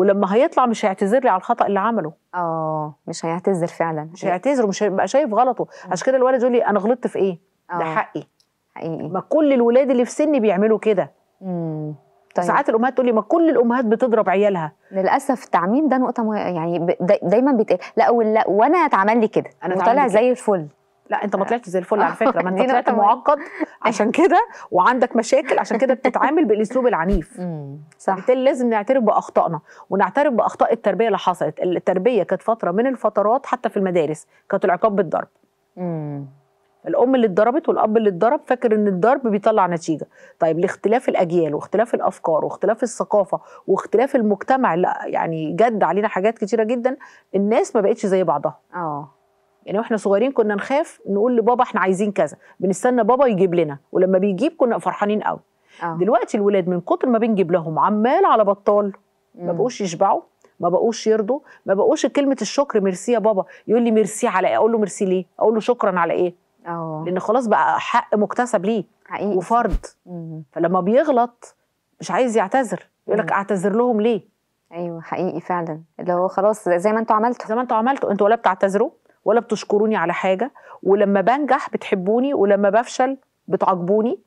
ولما هيطلع مش هيعتذر لي على الخطا اللي عمله اه مش هيعتذر فعلا مش هيعتذر ومش هيبقى شايف غلطه آه. عشان كده الولد يقول لي انا غلطت في ايه أوه. ده حقي حقيقي ما كل الولاد اللي في سني بيعملوا كده امم طيب. ساعات الامهات تقول لي ما كل الامهات بتضرب عيالها للاسف التعميم ده نقطه يعني ب... دايما بيتقال لا ولا وانا اتعمل لي كده انا طالع زي الفل لا انت ما طلعتش زي الفل على فكره ما انت طلعت معقد عشان كده وعندك مشاكل عشان كده بتتعامل بالاسلوب العنيف صح بالتالي لازم نعترف باخطائنا ونعترف باخطاء التربيه اللي حصلت التربيه كانت فتره من الفترات حتى في المدارس كانت العقاب بالضرب الام اللي اتضربت والاب اللي اتضرب فاكر ان الضرب بيطلع نتيجه طيب لاختلاف الاجيال واختلاف الافكار واختلاف الثقافه واختلاف المجتمع اللي يعني جد علينا حاجات كتيره جدا الناس ما بقتش زي بعضها اه يعني واحنا صغيرين كنا نخاف نقول لبابا احنا عايزين كذا بنستنى بابا يجيب لنا ولما بيجيب كنا فرحانين قوي آه. دلوقتي الولاد من كتر ما بنجيب لهم عمال على بطال ما بقوش يشبعوا ما بقوش يرضوا ما بقوش كلمه الشكر ميرسي يا بابا يقول لي ميرسي على ايه اقول له ميرسي ليه اقول له شكرا على ايه أوه. لان خلاص بقى حق مكتسب ليه حقيقي. وفرض مم. فلما بيغلط مش عايز يعتذر يقول لك اعتذر لهم ليه ايوه حقيقي فعلا اللي هو خلاص زي ما انتوا عملتوا زي ما انتوا عملتوا انتوا ولا بتعتذروا ولا بتشكروني على حاجه ولما بنجح بتحبوني ولما بفشل بتعاقبوني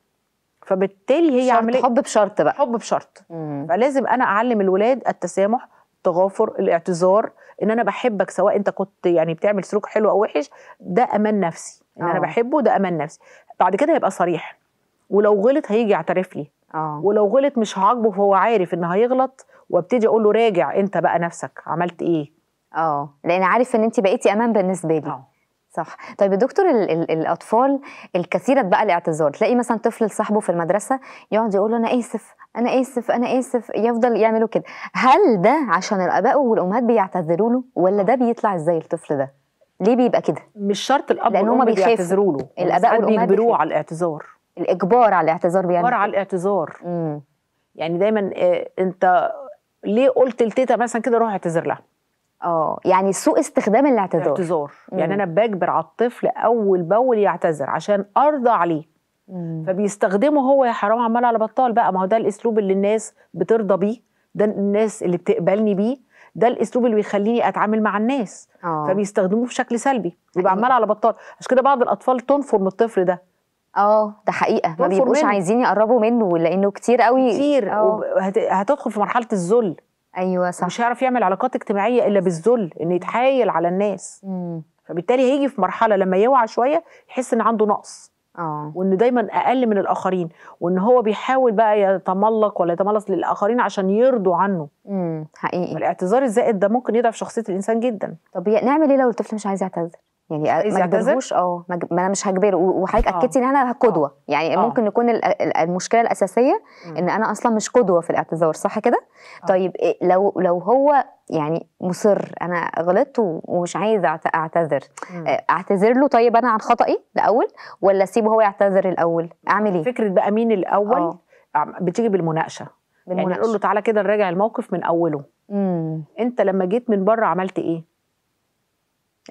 فبالتالي هي عمليه حب بشرط بقى حب بشرط مم. فلازم انا اعلم الولاد التسامح التغافر الاعتذار ان انا بحبك سواء انت كنت يعني بتعمل سلوك حلو او وحش ده امان نفسي ان أوه. انا آه. بحبه ده امان نفسي بعد كده هيبقى صريح ولو غلط هيجي يعترف لي أوه. ولو غلط مش هعاقبه فهو عارف ان هيغلط وابتدي اقول له راجع انت بقى نفسك عملت ايه اه لان عارف ان انت بقيتي امان بالنسبه لي اه صح طيب يا دكتور الـ الـ الاطفال الكثيره بقى الاعتذار تلاقي مثلا طفل صاحبه في المدرسه يقعد يقول له انا اسف انا اسف انا اسف يفضل يعملوا كده هل ده عشان الاباء والامهات بيعتذروا له ولا آه. ده بيطلع ازاي الطفل ده ليه بيبقى كده مش شرط الاب لان هم بيعتذروا له الاباء والامهات بيجبروه على الاعتذار الاجبار على الاعتذار بيعمل الاجبار على الاعتذار مم. يعني دايما آه، انت ليه قلت لتيتا مثلا كده روح اعتذر لها اه يعني سوء استخدام الاعتذار اعتذار يعني انا بجبر على الطفل اول باول يعتذر عشان ارضى عليه مم. فبيستخدمه هو يا حرام عمال على بطال بقى ما هو ده الاسلوب اللي الناس بترضى بيه ده الناس اللي بتقبلني بيه ده الاسلوب اللي بيخليني اتعامل مع الناس أوه. فبيستخدموه في شكل سلبي يبقى أيوة. عمال على بطال عشان كده بعض الاطفال تنفر من الطفل ده اه ده حقيقه ما بيبقوش عايزين يقربوا منه لانه كتير قوي كتير آه. وب... هت... هتدخل في مرحله الذل ايوه صح مش هيعرف يعمل علاقات اجتماعيه الا بالذل ان يتحايل على الناس مم. فبالتالي هيجي في مرحله لما يوعى شويه يحس ان عنده نقص آه. وان دايما اقل من الاخرين وان هو بيحاول بقى يتملق ولا يتملص للاخرين عشان يرضوا عنه امم حقيقي الاعتذار الزائد ده ممكن يضعف شخصيه الانسان جدا طب نعمل ايه لو الطفل مش عايز يعتذر يعني ما اجبرهوش اه ما انا مش هجبره وحضرتك آه. اكدتي ان انا قدوه آه. يعني أوه. ممكن يكون المشكله الاساسيه ان انا اصلا مش قدوه في الاعتذار صح كده آه. طيب إيه، لو لو هو يعني مصر انا غلطت ومش عايز اعتذر اعتذر له طيب انا عن خطئي الاول ولا اسيبه هو يعتذر الاول اعمل ايه فكره بقى مين الاول أوه. بتيجي بالمناقشه يعني بالمناقشه يعني نقول له تعالى كده نراجع الموقف من اوله مم. انت لما جيت من بره عملت ايه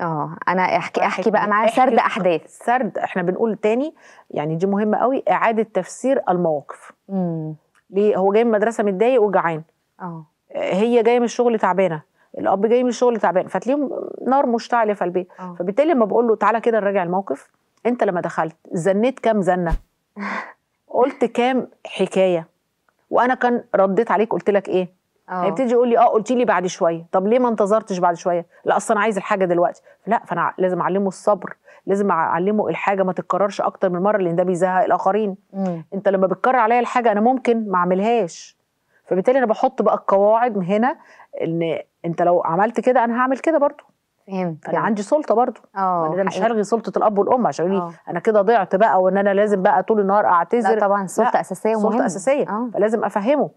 اه انا احكي طيب، احكي بقى معاه سرد احداث سرد احنا بنقول تاني يعني دي مهمه قوي اعاده تفسير المواقف امم ليه هو جاي من المدرسه متضايق وجعان اه هي جايه من الشغل تعبانه الاب جاي من الشغل تعبان فتلاقيهم نار مشتعله في البيت أوه. فبالتالي لما بقول له تعالى كده نراجع الموقف انت لما دخلت زنيت كام زنه قلت كام حكايه وانا كان رديت عليك قلت لك ايه يعني هيبتدي آه. يقول لي اه قلت لي بعد شويه طب ليه ما انتظرتش بعد شويه لا اصل انا عايز الحاجه دلوقتي لا فانا لازم اعلمه الصبر لازم اعلمه الحاجه ما تتكررش اكتر من مره لان ده بيزهق الاخرين مم. انت لما بتكرر عليا الحاجه انا ممكن ما اعملهاش فبالتالي انا بحط بقى القواعد هنا ان انت لو عملت كده انا هعمل كده برضو فهمت انا عندي سلطه برضو اه انا مش هلغي سلطه الاب والام عشان يقولي آه. انا كده ضعت بقى وان انا لازم بقى طول النهار اعتذر لا طبعا سلطه لا. اساسيه ومهمه سلطه اساسيه أوه. فلازم افهمه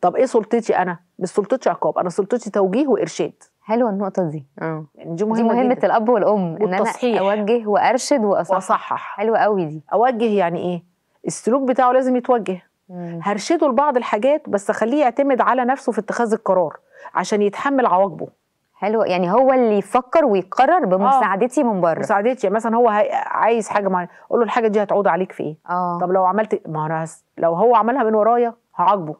طب ايه سلطتي انا مش سلطتي عقاب انا سلطتي توجيه وارشاد حلوه النقطه دي اه يعني دي مهمه, دي مهمة جداً. الاب والام ان انا اوجه وارشد واصحح, وأصحح. حلوه قوي دي اوجه يعني ايه السلوك بتاعه لازم يتوجه مم. هرشده لبعض الحاجات بس اخليه يعتمد على نفسه في اتخاذ القرار عشان يتحمل عواقبه حلو يعني هو اللي يفكر ويقرر آه. بمساعدتي من بره مساعدتي يعني مثلا هو عايز حاجه معينه اقول له الحاجه دي هتعود عليك في ايه آه. طب لو عملت ما انا لو هو عملها من ورايا هعاقبه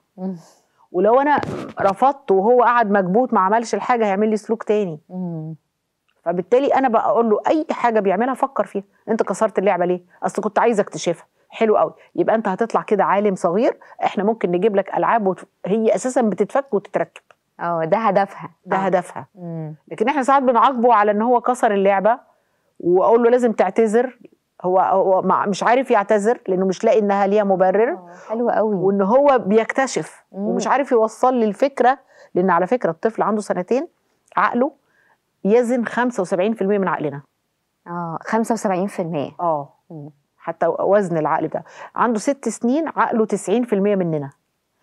ولو انا رفضت وهو قعد مكبوت ما عملش الحاجه هيعمل لي سلوك تاني فبالتالي انا بقى اقول له اي حاجه بيعملها فكر فيها انت كسرت اللعبه ليه اصل كنت عايز اكتشفها حلو قوي يبقى انت هتطلع كده عالم صغير احنا ممكن نجيب لك العاب وت... هي اساسا بتتفك وتتركب اه ده هدفها ده أوه. هدفها مم. لكن احنا ساعات بنعاقبه على ان هو كسر اللعبه واقول له لازم تعتذر هو هو مش عارف يعتذر لانه مش لاقي انها ليها مبرر آه، حلو قوي وان هو بيكتشف مم. ومش عارف يوصل لي الفكره لان على فكره الطفل عنده سنتين عقله يزن 75% من عقلنا اه 75% اه حتى وزن العقل بتاعه عنده ست سنين عقله 90% مننا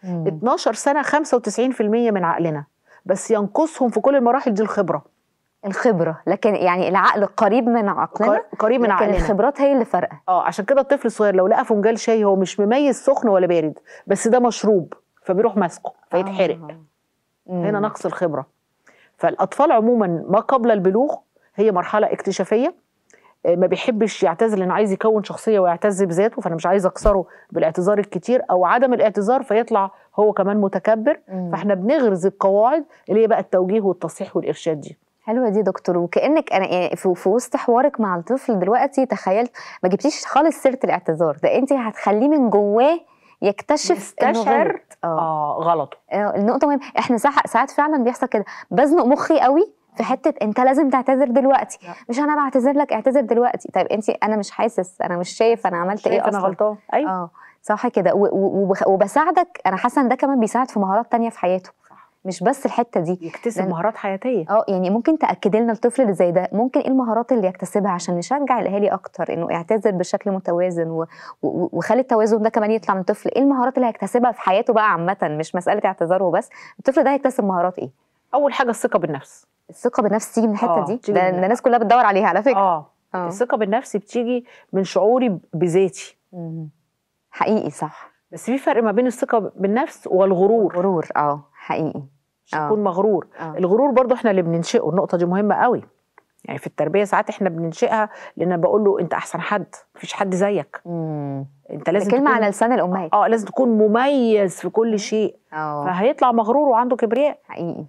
مم. 12 سنه 95% من عقلنا بس ينقصهم في كل المراحل دي الخبره الخبره لكن يعني العقل قريب من عقلنا قريب من عقلنا لكن الخبرات هي اللي فارقه اه عشان كده الطفل الصغير لو لقى فنجان شاي هو مش مميز سخن ولا بارد بس ده مشروب فبيروح ماسكه فيتحرق آه. هنا نقص الخبره فالاطفال عموما ما قبل البلوغ هي مرحله اكتشافيه آه، ما بيحبش يعتزل لانه عايز يكون شخصيه ويعتز بذاته فانا مش عايز اكسره بالاعتذار الكتير او عدم الاعتذار فيطلع هو كمان متكبر مم. فاحنا بنغرز القواعد اللي هي بقى التوجيه والتصحيح والارشاد دي حلوه دي دكتور وكانك انا يعني في وسط حوارك مع الطفل دلوقتي تخيلت ما جبتيش خالص سيره الاعتذار ده انت هتخليه من جواه يكتشف يستشعر آه. اه غلطه آه، النقطه مهمه احنا ساعات فعلا بيحصل كده بزنق مخي قوي في آه. حته انت لازم تعتذر دلوقتي لا. مش انا بعتذر لك اعتذر دلوقتي طيب انت انا مش حاسس انا مش شايف انا عملت إيه شايف ايه اصلا انا غلطان ايوه اه صح كده وبساعدك انا حاسه ان ده كمان بيساعد في مهارات تانية في حياته مش بس الحته دي يكتسب مهارات حياتيه اه يعني ممكن تاكد لنا الطفل اللي زي ده ممكن ايه المهارات اللي يكتسبها عشان نشجع الاهالي اكتر انه يعتذر بشكل متوازن و... و... وخلي التوازن ده كمان يطلع من الطفل ايه المهارات اللي هيكتسبها في حياته بقى عامه مش مساله اعتذاره بس الطفل ده هيكتسب مهارات ايه اول حاجه الثقه بالنفس الثقه بالنفس تيجي من الحته آه، دي ده الناس كلها بتدور عليها على فكره اه, آه. الثقه بالنفس بتيجي من شعوري بذاتي حقيقي صح بس في فرق ما بين الثقه بالنفس والغرور غرور اه حقيقي مش آه. يكون مغرور أوه. الغرور برضو احنا اللي بننشئه النقطه دي مهمه قوي يعني في التربيه ساعات احنا بننشئها لان بقول له انت احسن حد مفيش حد زيك مم. انت لازم كلمه على لسان الامهات اه لازم تكون مميز في كل آه. شيء أوه. فهيطلع مغرور وعنده كبرياء حقيقي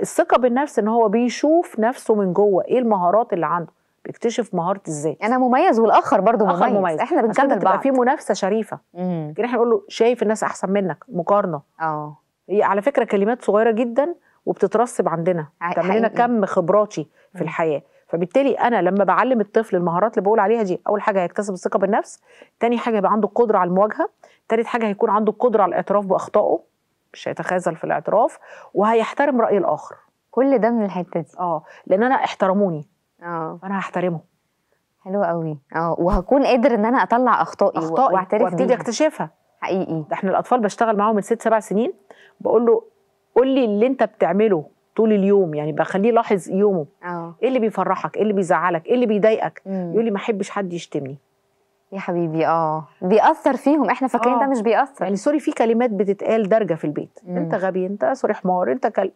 الثقه بالنفس ان هو بيشوف نفسه من جوه ايه المهارات اللي عنده بيكتشف مهاره الذات انا مميز والاخر برضه مميز. مميز احنا بنكمل بعض في منافسه شريفه لكن احنا بنقول له شايف الناس احسن منك مقارنه اه هي على فكره كلمات صغيره جدا وبتترسب عندنا تعمل لنا كم خبراتي في الحياه فبالتالي انا لما بعلم الطفل المهارات اللي بقول عليها دي اول حاجه هيكتسب الثقه بالنفس تاني حاجه هيبقى عنده القدره على المواجهه تالت حاجه هيكون عنده القدره على الاعتراف باخطائه مش هيتخاذل في الاعتراف وهيحترم راي الاخر كل ده من الحته دي اه لان انا احترموني اه فانا هحترمه حلو قوي اه وهكون قادر ان انا اطلع اخطائي, أخطائي واعترف بيها وابتدي اكتشفها حقيقي ده احنا الاطفال بشتغل معاهم من ست سبع سنين بقول له قول لي اللي انت بتعمله طول اليوم يعني بخليه يلاحظ يومه أوه. ايه اللي بيفرحك ايه اللي بيزعلك ايه اللي بيضايقك يقول لي ما احبش حد يشتمني يا حبيبي اه بيأثر فيهم احنا فاكرين ده آه. مش بيأثر يعني سوري في كلمات بتتقال دارجه في البيت مم. انت غبي انت سوري حمار انت كل...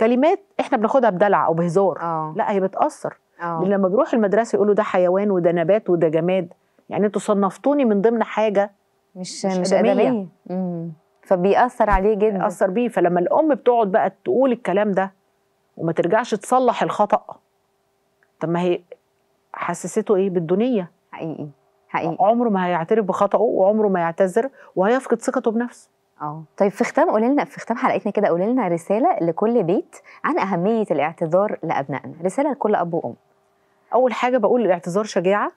كلمات احنا بناخدها بدلع او بهزار أوه. لا هي بتأثر أوه. لما بيروح المدرسه يقولوا ده حيوان وده نبات وده جماد يعني انتوا صنفتوني من ضمن حاجه مش مش, مش ادميه, أدمية. فبيأثر عليه جدا بيأثر بيه فلما الأم بتقعد بقى تقول الكلام ده وما ترجعش تصلح الخطأ طب ما هي حسسته إيه بالدنيا حقيقي حقيقي عمره ما هيعترف بخطأه وعمره ما يعتذر وهيفقد ثقته بنفسه اه طيب في ختام قولي لنا في ختام حلقتنا كده قولي لنا رساله لكل بيت عن اهميه الاعتذار لابنائنا رساله لكل اب وام اول حاجه بقول الاعتذار شجاعه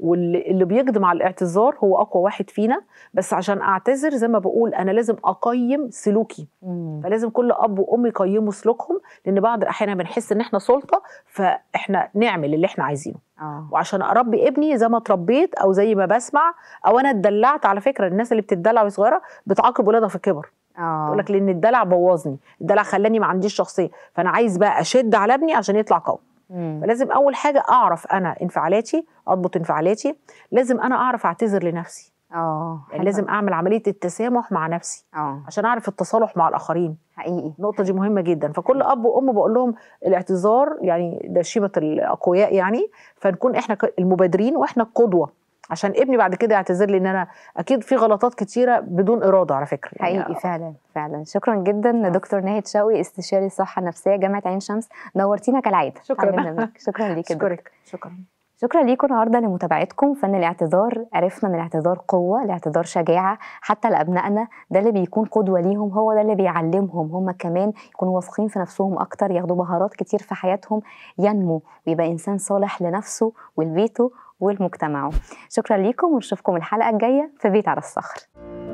واللي بيقدم على الاعتذار هو اقوى واحد فينا بس عشان اعتذر زي ما بقول انا لازم اقيم سلوكي مم. فلازم كل اب وام يقيموا سلوكهم لان بعض الاحيان بنحس ان احنا سلطه فاحنا نعمل اللي احنا عايزينه آه. وعشان اربي ابني زي ما اتربيت او زي ما بسمع او انا اتدلعت على فكره الناس اللي بتدلع وهي صغيره بتعاقب ولادها في الكبر آه. تقول لك لان الدلع بوظني الدلع خلاني ما عنديش شخصيه فانا عايز بقى اشد على ابني عشان يطلع قوي مم. فلازم اول حاجه اعرف انا انفعالاتي اضبط انفعالاتي لازم انا اعرف اعتذر لنفسي اه يعني لازم اعمل عمليه التسامح مع نفسي أوه. عشان اعرف التصالح مع الاخرين حقيقي النقطه دي مهمه جدا فكل اب وام بقول لهم الاعتذار يعني ده شيمه الاقوياء يعني فنكون احنا المبادرين واحنا القدوه عشان ابني بعد كده يعتذر لي ان انا اكيد في غلطات كتيره بدون اراده على فكره حقيقي يعني فعلا فعلا شكرا جدا دكتور ناهد شوقي استشاري صحه نفسيه جامعه عين شمس نورتينا كالعاده شكرا شكرا ليك شكرا شكرا شكرا ليكم النهارده لمتابعتكم فن الاعتذار عرفنا ان الاعتذار قوه الاعتذار شجاعه حتى لابنائنا ده اللي بيكون قدوه ليهم هو ده اللي بيعلمهم هم كمان يكونوا واثقين في نفسهم اكتر ياخدوا مهارات كتير في حياتهم ينمو ويبقى انسان صالح لنفسه ولبيته ولمجتمعه شكرا لكم ونشوفكم الحلقة الجاية في بيت على الصخر